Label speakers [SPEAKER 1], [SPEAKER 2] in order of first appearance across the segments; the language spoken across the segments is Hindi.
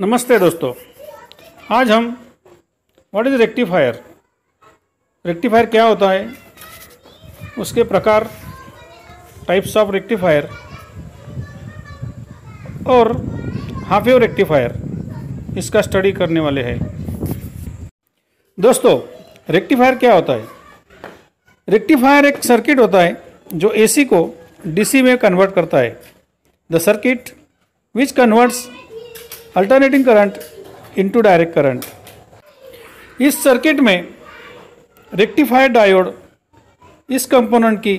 [SPEAKER 1] नमस्ते दोस्तों आज हम व्हाट इज़ रेक्टिफायर रेक्टिफायर क्या होता है उसके प्रकार टाइप्स ऑफ रेक्टिफायर और हाफ एव रेक्टिफायर इसका स्टडी करने वाले हैं दोस्तों रेक्टिफायर क्या होता है रेक्टिफायर एक सर्किट होता है जो एसी को डीसी में कन्वर्ट करता है the circuit which converts alternating current into direct current इस सर्किट में रेक्टिफायर डायोड इस कंपोनेंट की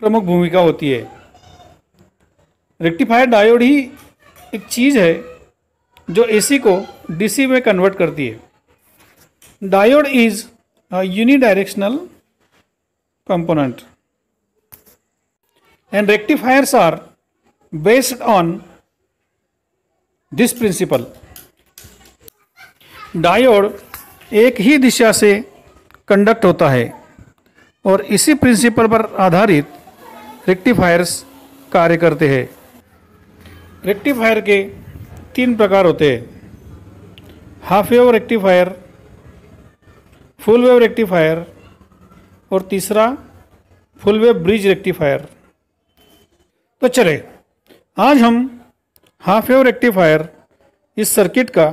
[SPEAKER 1] प्रमुख भूमिका होती है रेक्टिफायर डायोड ही एक चीज़ है जो एसी को डीसी में कन्वर्ट करती है diode is unidirectional component and rectifiers are based on this principle diode एक ही दिशा से कंडक्ट होता है और इसी प्रिंसिपल पर आधारित रेक्टिफायर्स कार्य करते हैं रेक्टिफायर के तीन प्रकार होते हैं half wave rectifier full wave rectifier और तीसरा फुल वेव ब्रिज रेक्टिफायर तो चले आज हम हाफ एव रेक्टिफायर इस सर्किट का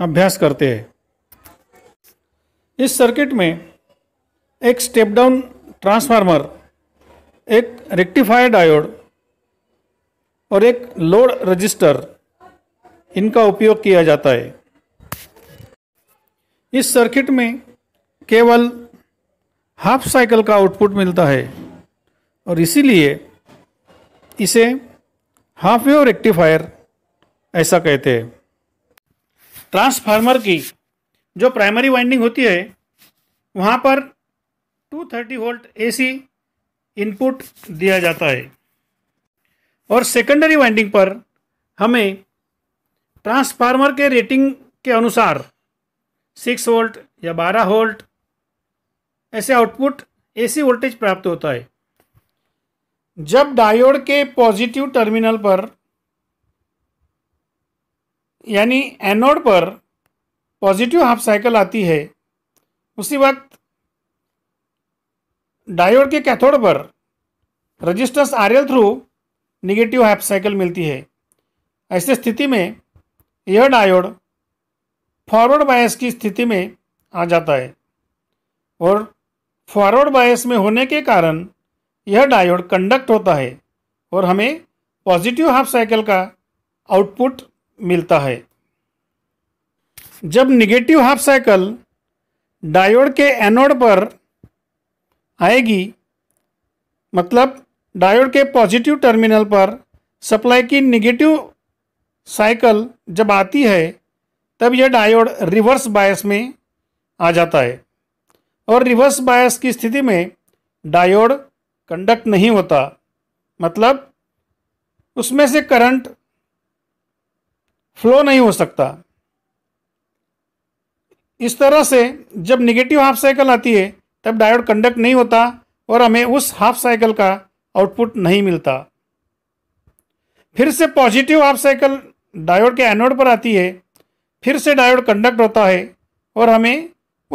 [SPEAKER 1] अभ्यास करते हैं इस सर्किट में एक स्टेप डाउन ट्रांसफार्मर एक रेक्टिफायर डायोड और एक लोड रजिस्टर इनका उपयोग किया जाता है इस सर्किट में केवल हाफ साइकिल का आउटपुट मिलता है और इसीलिए इसे हाफ वेव रेक्टिफायर ऐसा कहते हैं ट्रांसफार्मर की जो प्राइमरी वाइंडिंग होती है वहाँ पर 230 वोल्ट एसी इनपुट दिया जाता है और सेकेंडरी वाइंडिंग पर हमें ट्रांसफार्मर के रेटिंग के अनुसार 6 वोल्ट या 12 वोल्ट ऐसे आउटपुट एसी वोल्टेज प्राप्त होता है जब डायोड के पॉजिटिव टर्मिनल पर यानी एनोड पर पॉजिटिव हाफ साइकिल आती है उसी वक्त डायोड के कैथोड पर resistors RL through negative half cycle मिलती है ऐसे स्थिति में यह डायोड फॉरवर्ड बायस की स्थिति में आ जाता है और फॉरवर्ड बायस में होने के कारण यह डायोड कंडक्ट होता है और हमें पॉजिटिव हाफ साइकिल का आउटपुट मिलता है जब निगेटिव हाफ साइकिल डायोड के एनोड पर आएगी मतलब डायोड के पॉजिटिव टर्मिनल पर सप्लाई की निगेटिव साइकिल जब आती है तब यह डायोड रिवर्स बायस में आ जाता है और रिवर्स बायस की स्थिति में डायोड कंडक्ट नहीं होता मतलब उसमें से करंट फ्लो नहीं हो सकता इस तरह से जब निगेटिव हाफ साइकिल आती है तब डायोड कंडक्ट नहीं होता और हमें उस हाफ साइकिल का आउटपुट नहीं मिलता फिर से पॉजिटिव हाफ साइकिल डायोड के एनोड पर आती है फिर से डायोड कंडक्ट होता है और हमें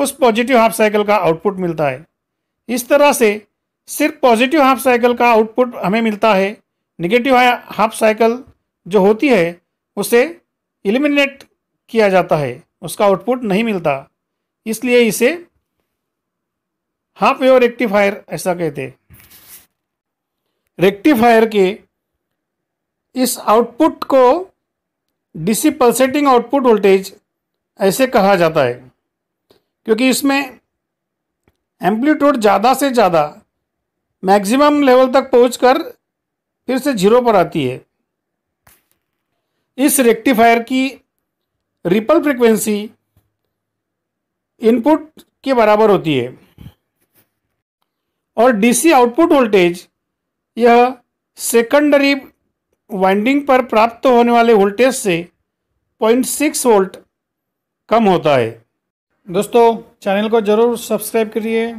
[SPEAKER 1] उस पॉजिटिव हाफ साइकिल का आउटपुट मिलता है इस तरह से सिर्फ पॉजिटिव हाफ साइकिल का आउटपुट हमें मिलता है निगेटिव हाफ साइकिल जो होती है उसे एलिमिनेट किया जाता है उसका आउटपुट नहीं मिलता इसलिए इसे हाफ वेव रेक्टिफायर ऐसा कहते रेक्टिफायर के इस आउटपुट को डीसी पल्सेटिंग आउटपुट वोल्टेज ऐसे कहा जाता है क्योंकि इसमें एम्पलीट्यूड ज़्यादा से ज़्यादा मैक्सिमम लेवल तक पहुंचकर फिर से जीरो पर आती है इस रेक्टिफायर की रिपल फ्रिक्वेंसी इनपुट के बराबर होती है और डीसी आउटपुट वोल्टेज यह सेकेंडरी वाइंडिंग पर प्राप्त होने वाले वोल्टेज से 0.6 वोल्ट कम होता है दोस्तों चैनल को ज़रूर सब्सक्राइब करिए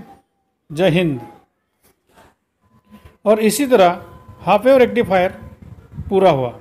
[SPEAKER 1] जय हिंद और इसी तरह हाफ एवर रेक्टिफायर पूरा हुआ